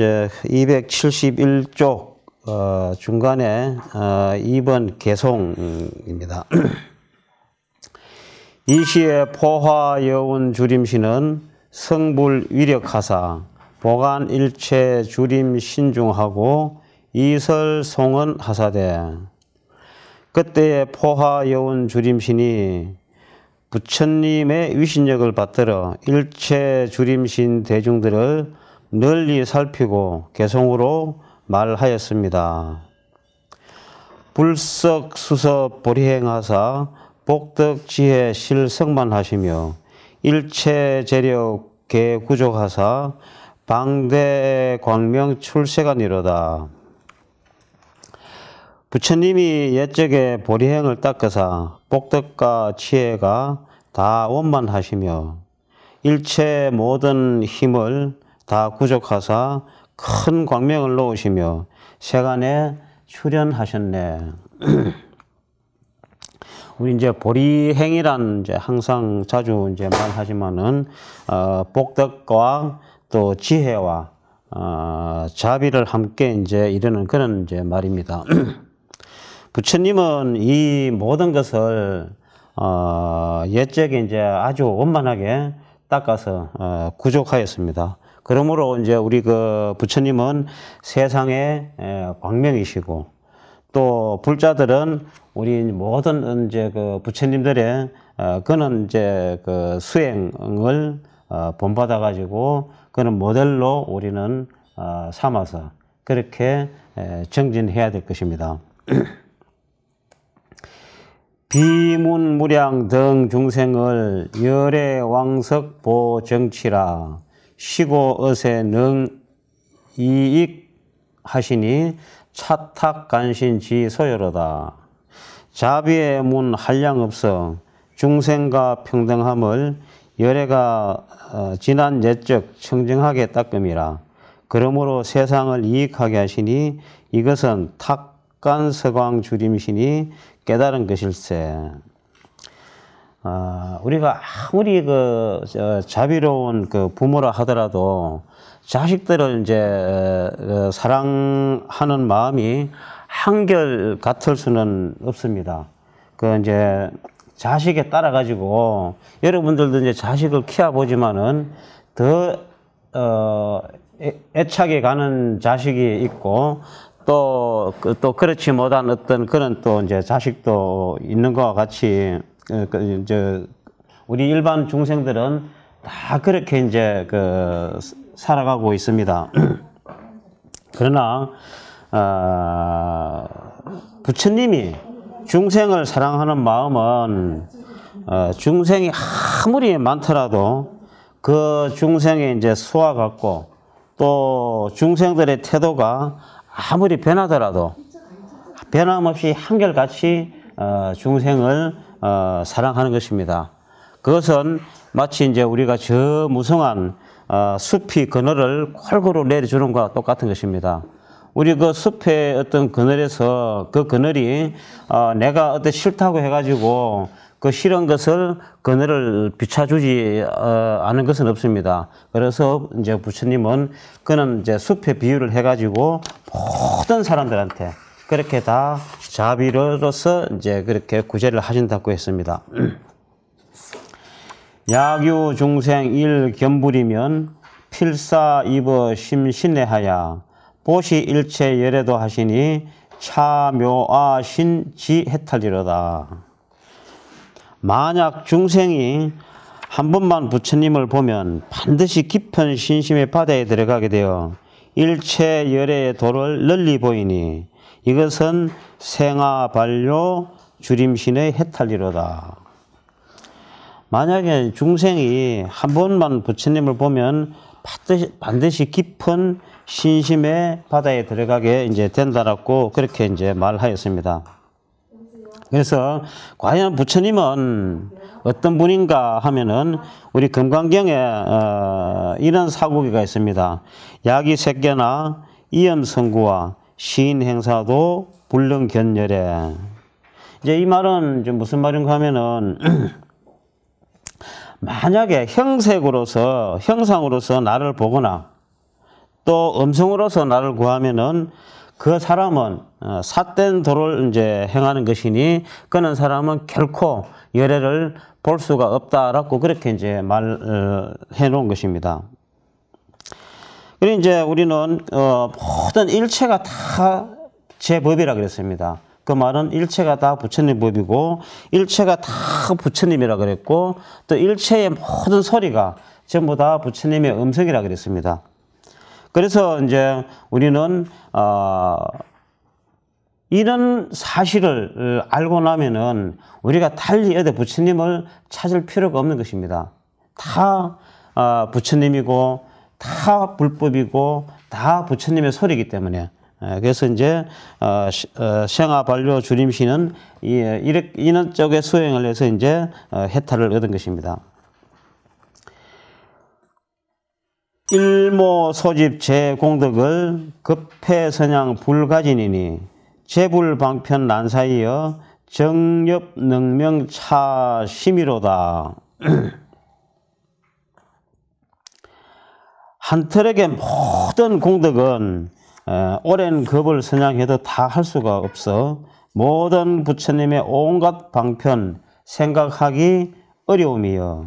이제 271쪽 어, 중간에 어, 2번 개송입니다. 이 시의 포화 여운 주림신은 성불 위력하사 보관 일체 주림 신중하고 이설 송은 하사대 그때의 포화 여운 주림신이 부처님의 위신력을 받들어 일체 주림신 대중들을 널리 살피고 개성으로 말하였습니다. 불석수섭 보리행하사 복덕지혜 실성만하시며 일체재력 개구족하사 방대광명 출세가니로다. 부처님이 옛적에 보리행을 닦으사 복덕과 지혜가 다 원만하시며 일체 모든 힘을 다 구족하사 큰 광명을 놓으시며 세간에 출연하셨네. 우리 이제 보리행이란 이제 항상 자주 이제 말하지만은 어, 복덕과 또 지혜와 어, 자비를 함께 이제 이르는 그런 이제 말입니다. 부처님은 이 모든 것을 어, 옛적에 이제 아주 원만하게 닦아서 어, 구족하였습니다. 그러므로 이제 우리 그 부처님은 세상의 광명이시고 또 불자들은 우리 모든 이제 그 부처님들의 어, 그는 이제 그 수행을 어, 본받아 가지고 그는 모델로 우리는 어, 삼아서 그렇게 정진해야 될 것입니다. 비문무량 등 중생을 열의 왕석 보정치라 시고어세 능 이익 하시니 차탁 간신지 소여로다. 자비의 문 한량 없어 중생과 평등함을 열애가 어, 지난 예적 청정하게 닦음이라. 그러므로 세상을 이익하게 하시니 이것은 탁간 서광 줄임시니 깨달은 것일세. 아, 우리가 아무리 그 자비로운 그 부모라 하더라도 자식들을 이제 어, 사랑하는 마음이 한결 같을 수는 없습니다. 그 이제 자식에 따라 가지고 여러분들도 이제 자식을 키워 보지만은 더 어, 애착이 가는 자식이 있고 또또 그, 또 그렇지 못한 어떤 그런 또 이제 자식도 있는 것과 같이 예, 그 이제 우리 일반 중생들은 다 그렇게 이제 그 살아가고 있습니다. 그러나 어, 부처님이 중생을 사랑하는 마음은 어, 중생이 아무리 많더라도 그 중생의 이제 수와 같고 또 중생들의 태도가 아무리 변하더라도 변함없이 한결같이 어, 중생을 어, 사랑하는 것입니다. 그것은 마치 이제 우리가 저 무성한 어, 숲이 그늘을 골고루 내려주는 것과 똑같은 것입니다. 우리 그 숲의 어떤 그늘에서 그 그늘이 어, 내가 어떤 싫다고 해가지고 그 싫은 것을 그늘을 비춰주지 어, 않은 것은 없습니다. 그래서 이제 부처님은 그는 이제 숲의 비유를 해가지고 모든 사람들한테 그렇게 다 자비로서 이제 그렇게 구제를 하신다고 했습니다. 야교 중생 일 견불이면 필사 입어 심신에하야 보시 일체 열애도 하시니 차묘아 신지 해탈이로다. 만약 중생이 한 번만 부처님을 보면 반드시 깊은 신심의 바다에 들어가게 되어 일체 열애의 도를 널리 보이니 이것은 생아반료 주림신의 해탈이로다. 만약에 중생이 한 번만 부처님을 보면 반드시, 반드시 깊은 신심의 바다에 들어가게 이제 된다라고 그렇게 이제 말하였습니다. 그래서 과연 부처님은 어떤 분인가 하면은 우리 금강경에 어, 이런 사고기가 있습니다. 약이 새끼나 이염성구와 시인 행사도 불능 견열에 이제 이 말은 이 무슨 말인가 하면은 만약에 형색으로서 형상으로서 나를 보거나 또 음성으로서 나를 구하면은 그 사람은 어, 삿된 도를 이제 행하는 것이니 그는 사람은 결코 열애를 볼 수가 없다라고 그렇게 이제 말해 어, 놓은 것입니다. 그래 이제 우리는 어, 모든 일체가 다 제 법이라 그랬습니다. 그 말은 일체가 다 부처님 법이고 일체가 다 부처님이라 그랬고 또 일체의 모든 소리가 전부 다 부처님의 음성이라 그랬습니다. 그래서 이제 우리는 어, 이런 사실을 알고 나면은 우리가 달리 어디 부처님을 찾을 필요가 없는 것입니다. 다 어, 부처님이고 다 불법이고 다 부처님의 소리이기 때문에 예, 그래서 이제 생아 어, 반려 어, 주림 신은 이런 쪽에 수행을 해서 이제 어, 해탈을 얻은 것입니다. 일모 소집 제 공덕을 급해 선양 불가진이니 재불 방편 난사이여 정렵 능명 차 심이로다. 한 트랙의 모든 공덕은 어, 오랜 겁을 선양해도 다 할 수가 없어 모든 부처님의 온갖 방편 생각하기 어려움이여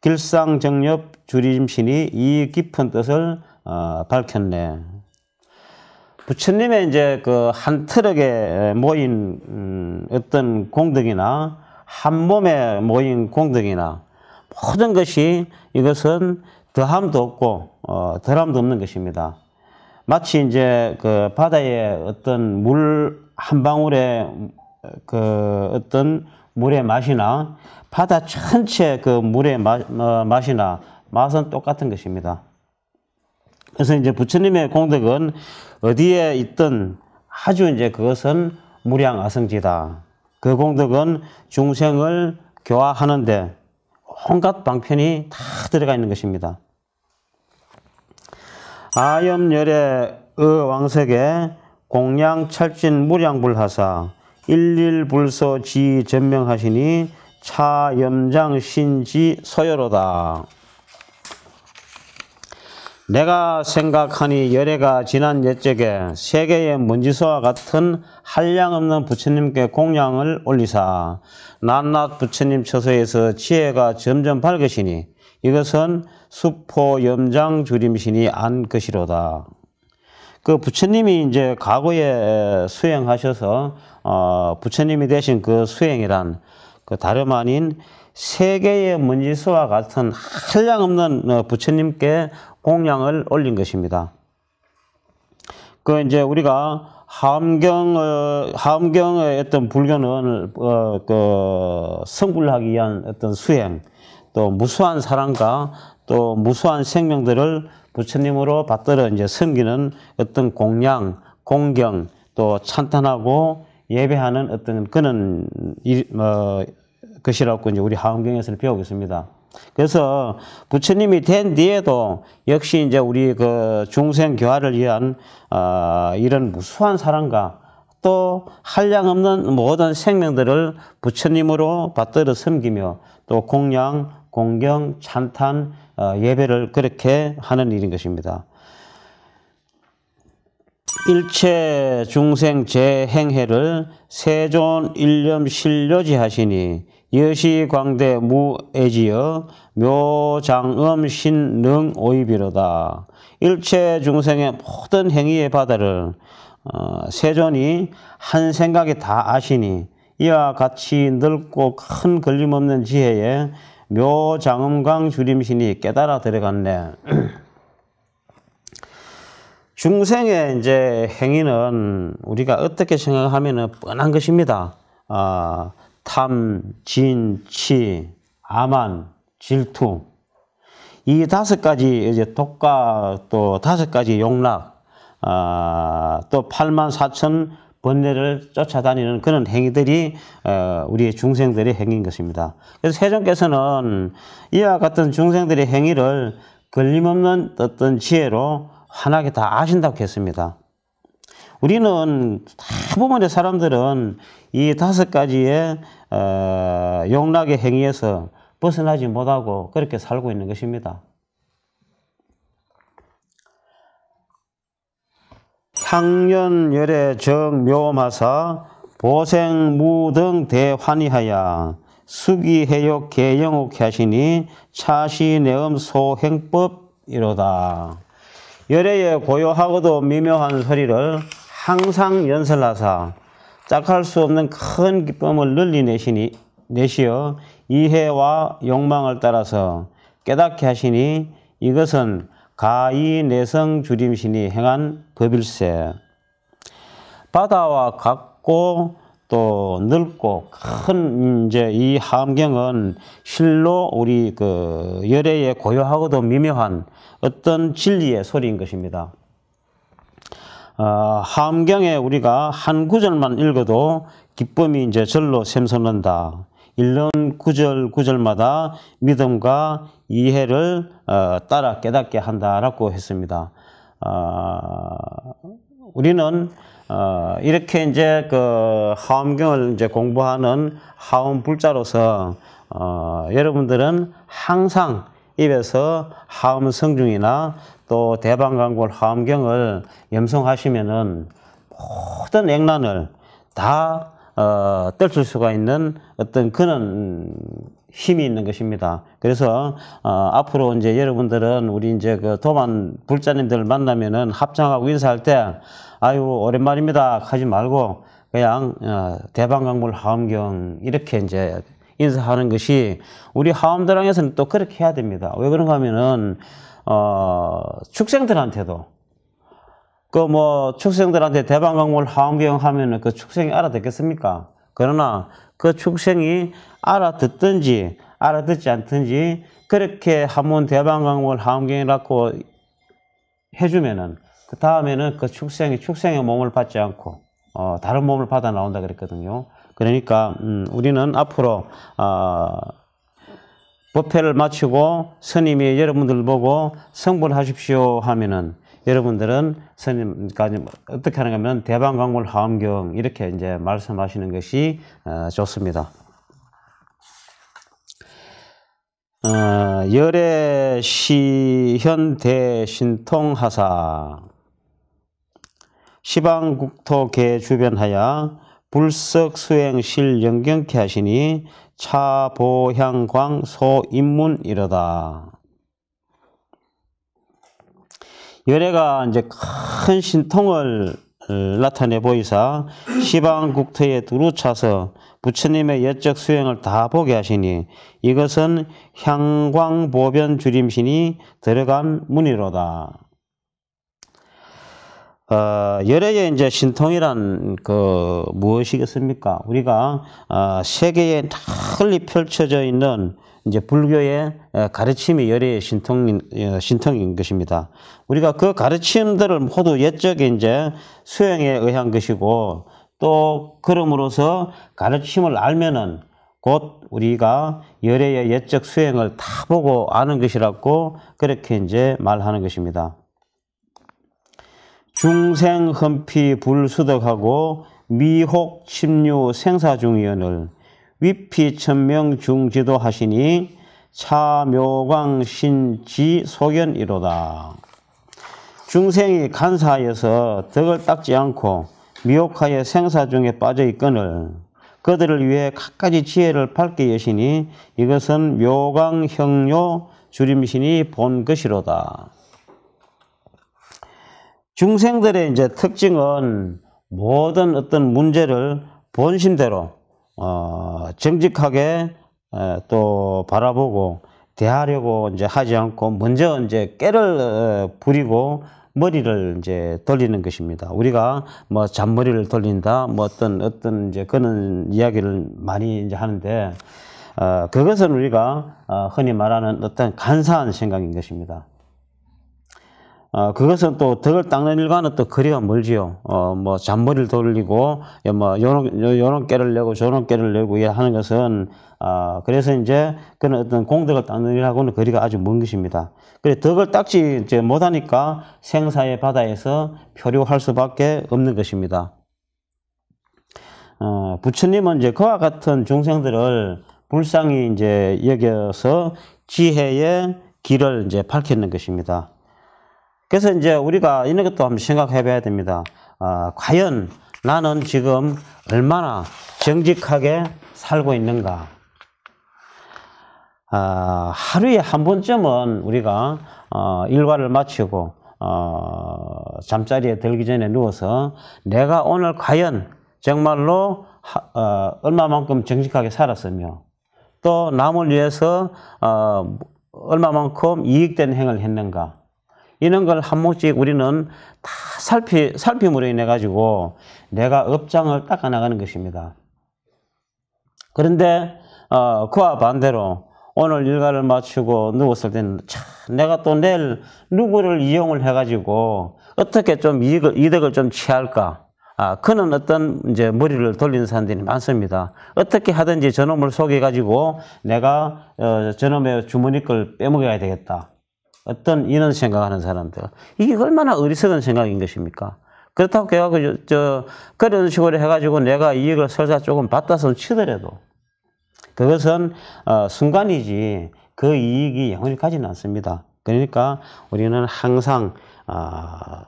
길상정엽 주림신이 이 깊은 뜻을 어, 밝혔네. 부처님의 이제 그한 트럭에 모인 음, 어떤 공덕이나 한 몸에 모인 공덕이나 모든 것이 이것은 더함도 없고 어, 덜함도 없는 것입니다. 마치 이제 그 바다에 어떤 물 한 방울의 그 어떤 물의 맛이나 바다 전체 그 물의 마, 어, 맛이나 맛은 똑같은 것입니다. 그래서 이제 부처님의 공덕은 어디에 있든 아주 이제 그것은 무량 아성지다. 그 공덕은 중생을 교화하는데 온갖 방편이 다 들어가 있는 것입니다. 아염열의 의왕색에 공양찰진 무량불하사 일일불서 지 전명하시니 차염장 신지 서여로다. 내가 생각하니 열애가 지난 옛적에 세계의 먼지수와 같은 한량없는 부처님께 공양을 올리사 낱낱 부처님 처소에서 지혜가 점점 밝으시니 이것은 수포 염장 주림신이 안 것이로다. 그 부처님이 이제 과거에 수행하셔서 어 부처님이 되신 그 수행이란 그 다름 아닌 세계의 먼지수와 같은 한량없는 어, 부처님께 공양을 올린 것입니다. 그 이제 우리가 함경의 어, 함경의 어떤 불교는 어, 그 성불하기 위한 어떤 수행 또 무수한 사랑과 또 무수한 생명들을 부처님으로 받들어 이제 섬기는 어떤 공양, 공경 또 찬탄하고 예배하는 어떤 그런 일, 어, 것이라고 이제 우리 하원경에서배우겠습니다 그래서 부처님이 된 뒤에도 역시 이제 우리 그 중생 교화를 위한 어, 이런 무수한 사랑과 또 한량 없는 모든 생명들을 부처님으로 받들어 섬기며 또 공양, 공경, 찬탄, 어, 예배를 그렇게 하는 일인 것입니다. 일체 중생 재행해를 세존 일념 신료지 하시니 여시광대 무애지여 묘장음 신능오이비로다. 일체 중생의 모든 행위의 바다를 어, 세존이 한 생각에 다 아시니 이와 같이 넓고 큰 걸림없는 지혜에 묘장음광 주림신이 깨달아 들어갔네. 중생의 이제 행위는 우리가 어떻게 생각하면 뻔한 것입니다. 아, 어, 탐, 진, 치, 아만, 질투. 이 다섯 가지 이제 독과 또 다섯 가지 용락, 아, 또 8만 4천 번뇌를 쫓아다니는 그런 행위들이 어, 우리의 중생들의 행위인 것입니다. 그래서 세종께서는 이와 같은 중생들의 행위를 걸림없는 어떤 지혜로 환하게 다 아신다고 했습니다. 우리는 대부분의 사람들은 이 다섯 가지의 어, 용락의 행위에서 벗어나지 못하고 그렇게 살고 있는 것입니다. 향년열의 정묘마사 보생무등 대환이하야 수기해욕 개영옥 하시니 차시내음 소행법 이로다. 열애의 고요하고도 미묘한 소리를 항상 연설하사 짝할 수 없는 큰 기쁨을 늘리 내시니 내시어 이해와 욕망을 따라서 깨닫게 하시니 이것은 가히 내성 주림신이 행한 법일세. 바다와 같고 또 넓고 큰 이제 이 함경은 실로 우리 그열애의 고요하고도 미묘한 어떤 진리의 소리인 것입니다. 어, 함경에 우리가 한 구절만 읽어도 기쁨이 이제 절로 샘솟는다. 1년 구절구절마다 믿음과 이해를 어, 따라 깨닫게 한다라고 했습니다. 어, 우리는 어, 이렇게 이제 그하음경을 이제 공부하는 하음 불자로서 어, 여러분들은 항상 입에서 하음 성중이나 또 대방광골 화암경을 염성하시면은 모든 액란을 다 어, 떨칠 수가 있는 어떤 그런 힘이 있는 것입니다. 그래서 어, 앞으로 이제 여러분들은 우리 이제 그 도만 불자님들 만나면은 합장하고 인사할 때 아유 오랜만입니다 하지 말고 그냥 어, 대방광물 하암경 이렇게 이제 인사하는 것이 우리 하암도랑에서는 또 그렇게 해야 됩니다. 왜 그런가 하면은 어, 축생들한테도 그 뭐 축생들한테 대방광물 하암경 하면은 그 축생이 알아듣겠습니까? 그러나 그 축생이 알아듣든지 알아듣지 않든지 그렇게 한문 대방광물 하암경이라고 해주면은 그 다음에는 그 축생이 축생의 몸을 받지 않고 어, 다른 몸을 받아 나온다 그랬거든요. 그러니까 음, 우리는 앞으로 어, 법회를 마치고 스님이 여러분들 보고 성불하십시오 하면은 여러분들은 스님까지 어떻게 하는가 하면 대방광물 화엄경 이렇게 이제 말씀하시는 것이 어, 좋습니다. 어, 열애 시현 대신통하사 시방국토계 주변하야 불석 수행 실 연경케 하시니 차보향광 소인문이러다. 열애가 이제 큰 신통을 어, 나타내 보이사 시방 국토에 두루 차서 부처님의 여적 수행을 다 보게 하시니 이것은 향광보변 주림신이 들어간 문이로다. 어, 열애의 이제 신통이란 그 무엇이겠습니까? 우리가 어, 세계에 널리 펼쳐져 있는 이제 불교의 어, 가르침이 열애의 신통 어, 신통인 것입니다. 우리가 그 가르침들을 모두 옛적에 이제 수행에 의한 것이고 또 그럼으로써 가르침을 알면은 곧 우리가 열애의 옛적 수행을 다 보고 아는 것이라고 그렇게 이제 말하는 것입니다. 중생 흠피 불수덕하고 미혹 침류 생사 중이언을 위피 천명 중지도 하시니 차묘광 신지 소견이로다. 중생이 간사하여서 덕을 닦지 않고 미혹하여 생사 중에 빠져 있거늘 그들을 위해 갖가지 지혜를 밝게 여시니 이것은 묘광 형료 주림신이본 것이로다. 중생들의 이제 특징은 모든 어떤 문제를 본심대로 어, 정직하게 에, 어, 또 바라보고 대하려고 이제 하지 않고 먼저 이제 깨를 어, 부리고 머리를 이제 돌리는 것입니다. 우리가 뭐 잔머리를 돌린다, 뭐 어떤 어떤 이제 그런 이야기를 많이 이제 하는데 어, 그것은 우리가 어, 흔히 말하는 어떤 간사한 생각인 것입니다. 어, 그것은 또 덕을 닦는 일과는 또 거리가 멀지요. 어, 뭐, 잔머리를 돌리고, 예, 뭐, 요런, 요런 깨를 내고, 저런 깨를 내고, 이 예, 하는 것은, 아, 어, 그래서 이제, 그는 어떤 공덕을 닦는 일하고는 거리가 아주 먼 것입니다. 그래, 덕을 닦지 이제 못하니까 생사의 바다에서 표류할 수밖에 없는 것입니다. 어, 부처님은 이제 그와 같은 중생들을 불쌍히 이제 여겨서 지혜의 길을 이제 밝히는 것입니다. 그래서 이제 우리가 이런 것도 한번 생각해 봐야 됩니다. 어, 과연 나는 지금 얼마나 정직하게 살고 있는가? 어, 하루에 한 번쯤은 우리가 어, 일과를 마치고 어, 잠자리에 들기 전에 누워서 내가 오늘 과연 정말로 하, 어, 얼마만큼 정직하게 살았으며 또 남을 위해서 어, 얼마만큼 이익된 행을 했는가 이런 걸한 목씩 우리는 다 살피, 살핌으로 인해 가지고 내가 업장을 닦아나가는 것입니다. 그런데 어, 그와 반대로 오늘 일과를 마치고 누웠을 때는 참 내가 또 내일 누구를 이용을 해가지고 어떻게 좀 이익을, 이득을 좀 취할까? 아, 그는 어떤 이제 머리를 돌리는 사람들이 많습니다. 어떻게 하든지 저놈을 속여가지고 내가 어, 저놈의 주머니 걸 빼먹어야 되겠다. 어떤 이런 생각하는 사람들 이게 얼마나 어리석은 생각인 것입니까? 그렇다고 해가지고 그, 저 그런 식으로 해가지고 내가 이익을 설사 조금 받다서 치더라도 그것은 어, 순간이지 그 이익이 영원히 가지는 않습니다. 그러니까 우리는 항상 어,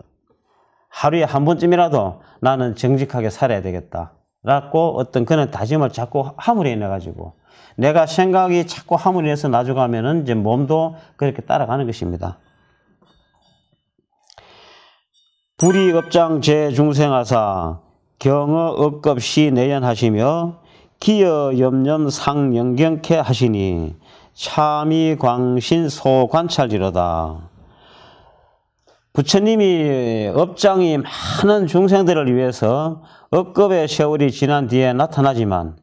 하루에 한 번쯤이라도 나는 정직하게 살아야 되겠다라고 어떤 그런 다짐을 자꾸 함으로 인해 가지고 내가 생각이 자꾸 함으로 해서 나아가면은 이제 몸도 그렇게 따라가는 것입니다. 불이 업장 재중생하사 경어 업급시 내연하시며 기여 염념 상영경케 하시니 참이 광신 소관찰지로다 부처님이 업장이 많은 중생들을 위해서 업급의 세월이 지난 뒤에 나타나지만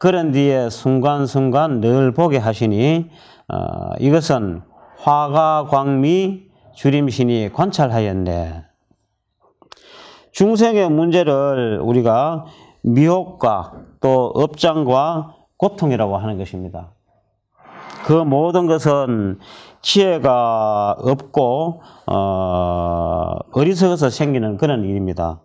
그런 뒤에 순간순간 늘 보게 하시니 어, 이것은 화가 광미 주림신이 관찰하였네. 중생의 문제를 우리가 미혹과 또 업장과 고통이라고 하는 것입니다. 그 모든 것은 지혜가 없고 어, 어리석어서 생기는 그런 일입니다.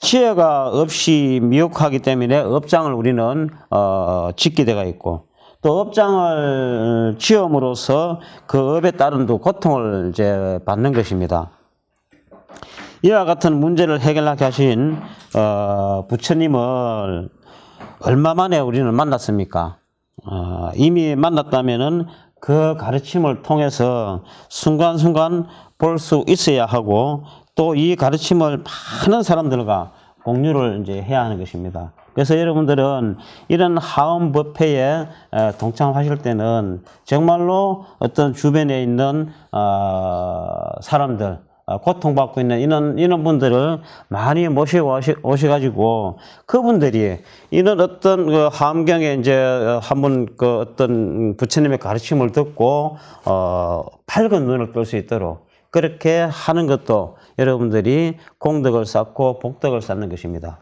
지혜가 없이 미혹하기 때문에 업장을 우리는 어, 짓게 되가 있고 또 업장을 지음으로써 그 업에 따른 고통을 이제 받는 것입니다. 이와 같은 문제를 해결하게 하신 어, 부처님을 얼마 만에 우리는 만났습니까? 어, 이미 만났다면그 가르침을 통해서 순간순간 볼 수 있어야 하고 또이 가르침을 많은 사람들과 공유를 이제 해야 하는 것입니다. 그래서 여러분들은 이런 하원 법회에 동참하실 때는 정말로 어떤 주변에 있는 어, 사람들 어, 고통받고 있는 이런 이런 분들을 많이 모시고 오셔가지고 그분들이 이런 어떤 그 함경에 이제 한번 그 어떤 부처님의 가르침을 듣고 어 밝은 눈을 뜰 수 있도록 그렇게 하는 것도 여러분들이 공덕을 쌓고 복덕을 쌓는 것입니다.